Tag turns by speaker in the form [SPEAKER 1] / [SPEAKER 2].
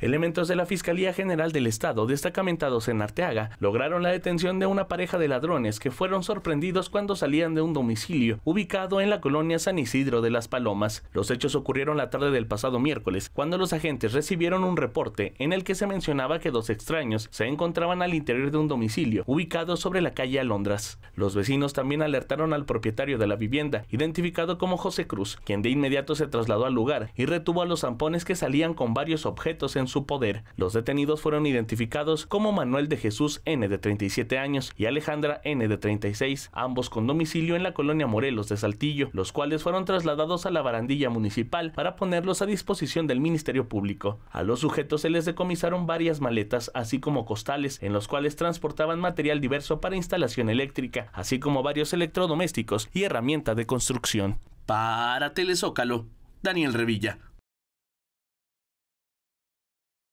[SPEAKER 1] Elementos de la Fiscalía General del Estado, destacamentados en Arteaga, lograron la detención de una pareja de ladrones que fueron sorprendidos cuando salían de un domicilio ubicado en la colonia San Isidro de las Palomas. Los hechos ocurrieron la tarde del pasado miércoles, cuando los agentes recibieron un reporte en el que se mencionaba que dos extraños se encontraban al interior de un domicilio ubicado sobre la calle Alondras. Los vecinos también alertaron al propietario de la vivienda, identificado como José Cruz, quien de inmediato se trasladó al lugar y retuvo a los zampones que salían con varios objetos en su poder. Los detenidos fueron identificados como Manuel de Jesús N de 37 años y Alejandra N de 36, ambos con domicilio en la colonia Morelos de Saltillo, los cuales fueron trasladados a la barandilla municipal para ponerlos a disposición del Ministerio Público. A los sujetos se les decomisaron varias maletas, así como costales, en los cuales transportaban material diverso para instalación eléctrica, así como varios electrodomésticos y herramienta de construcción. Para Telezócalo, Daniel Revilla.